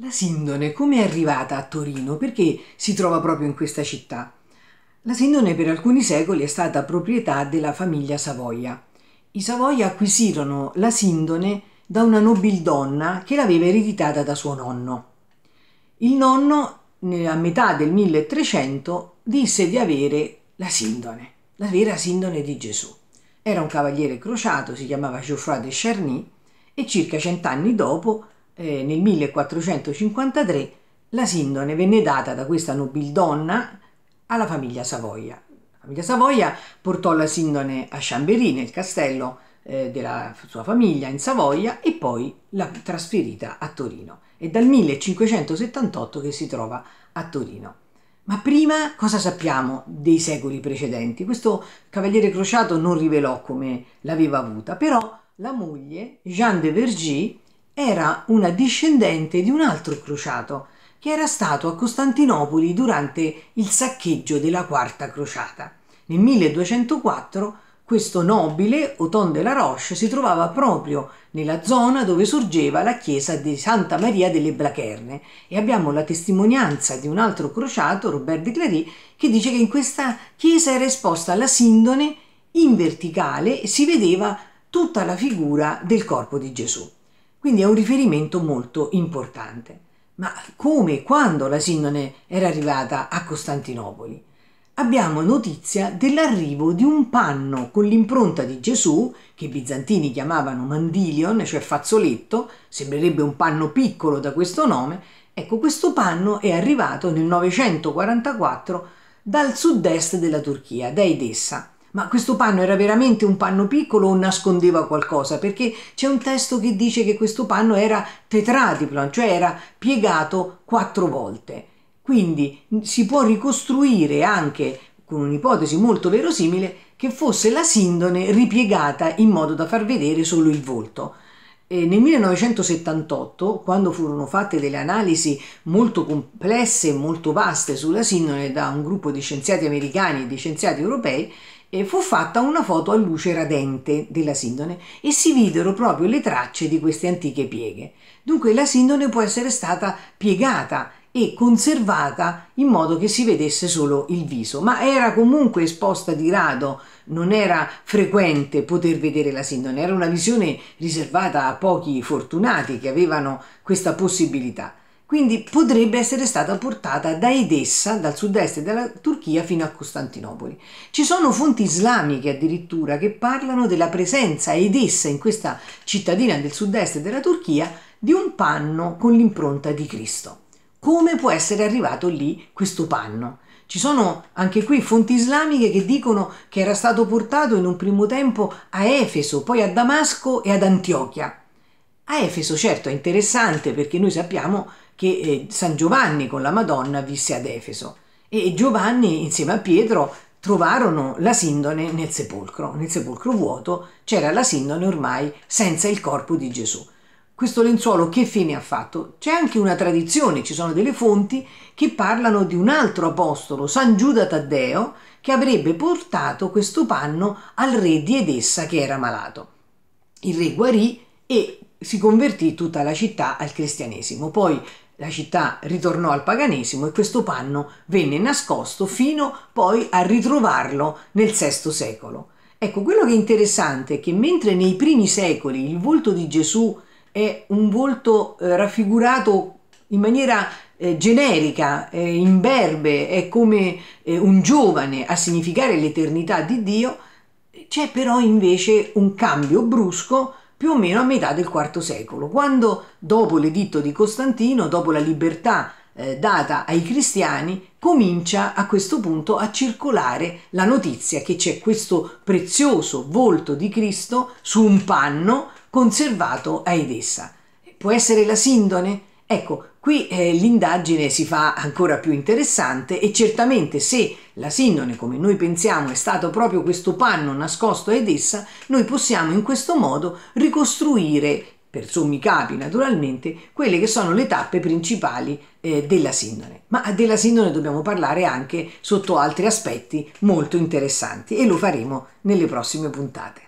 La Sindone come è arrivata a Torino? Perché si trova proprio in questa città? La Sindone per alcuni secoli è stata proprietà della famiglia Savoia. I Savoia acquisirono la Sindone da una nobildonna che l'aveva ereditata da suo nonno. Il nonno, a metà del 1300, disse di avere la Sindone, la vera Sindone di Gesù. Era un cavaliere crociato, si chiamava Geoffroy de Charny, e circa cent'anni dopo eh, nel 1453 la Sindone venne data da questa nobildonna alla famiglia Savoia. La famiglia Savoia portò la Sindone a Chambéry, nel castello eh, della sua famiglia in Savoia, e poi l'ha trasferita a Torino. È dal 1578 che si trova a Torino. Ma prima cosa sappiamo dei secoli precedenti? Questo cavaliere crociato non rivelò come l'aveva avuta, però la moglie, Jeanne de Vergy, era una discendente di un altro crociato che era stato a Costantinopoli durante il saccheggio della Quarta Crociata. Nel 1204 questo nobile, Oton de la Roche, si trovava proprio nella zona dove sorgeva la chiesa di Santa Maria delle Blacherne e abbiamo la testimonianza di un altro crociato, Robert de Clary, che dice che in questa chiesa era esposta la sindone in verticale e si vedeva tutta la figura del corpo di Gesù. Quindi è un riferimento molto importante. Ma come e quando la Sindone era arrivata a Costantinopoli? Abbiamo notizia dell'arrivo di un panno con l'impronta di Gesù, che i bizantini chiamavano mandilion, cioè fazzoletto, sembrerebbe un panno piccolo da questo nome. Ecco, questo panno è arrivato nel 944 dal sud-est della Turchia, da Edessa. Ma questo panno era veramente un panno piccolo o nascondeva qualcosa? Perché c'è un testo che dice che questo panno era tetratiplan, cioè era piegato quattro volte. Quindi si può ricostruire anche con un'ipotesi molto verosimile che fosse la sindone ripiegata in modo da far vedere solo il volto. E nel 1978, quando furono fatte delle analisi molto complesse e molto vaste sulla sindone da un gruppo di scienziati americani e di scienziati europei, eh, fu fatta una foto a luce radente della sindone e si videro proprio le tracce di queste antiche pieghe. Dunque la sindone può essere stata piegata e conservata in modo che si vedesse solo il viso, ma era comunque esposta di rado, non era frequente poter vedere la sindone, era una visione riservata a pochi fortunati che avevano questa possibilità quindi potrebbe essere stata portata da Edessa, dal sud-est della Turchia, fino a Costantinopoli. Ci sono fonti islamiche addirittura che parlano della presenza a Edessa, in questa cittadina del sud-est della Turchia, di un panno con l'impronta di Cristo. Come può essere arrivato lì questo panno? Ci sono anche qui fonti islamiche che dicono che era stato portato in un primo tempo a Efeso, poi a Damasco e ad Antiochia. A Efeso certo è interessante perché noi sappiamo che eh, San Giovanni con la Madonna visse ad Efeso e Giovanni insieme a Pietro trovarono la sindone nel sepolcro, nel sepolcro vuoto c'era la sindone ormai senza il corpo di Gesù. Questo lenzuolo che fine ha fatto? C'è anche una tradizione, ci sono delle fonti che parlano di un altro apostolo, San Giuda Taddeo, che avrebbe portato questo panno al re di Edessa che era malato. Il re guarì e si convertì tutta la città al cristianesimo. Poi la città ritornò al paganesimo e questo panno venne nascosto fino poi a ritrovarlo nel VI secolo. Ecco, quello che è interessante è che mentre nei primi secoli il volto di Gesù è un volto eh, raffigurato in maniera eh, generica, eh, imberbe, è come eh, un giovane a significare l'eternità di Dio, c'è però invece un cambio brusco più o meno a metà del IV secolo, quando dopo l'editto di Costantino, dopo la libertà eh, data ai cristiani, comincia a questo punto a circolare la notizia che c'è questo prezioso volto di Cristo su un panno conservato a Edessa. Può essere la sindone? Ecco, Qui eh, l'indagine si fa ancora più interessante e certamente se la sindone, come noi pensiamo, è stato proprio questo panno nascosto ed essa, noi possiamo in questo modo ricostruire, per sommi capi naturalmente, quelle che sono le tappe principali eh, della sindone. Ma della sindone dobbiamo parlare anche sotto altri aspetti molto interessanti e lo faremo nelle prossime puntate.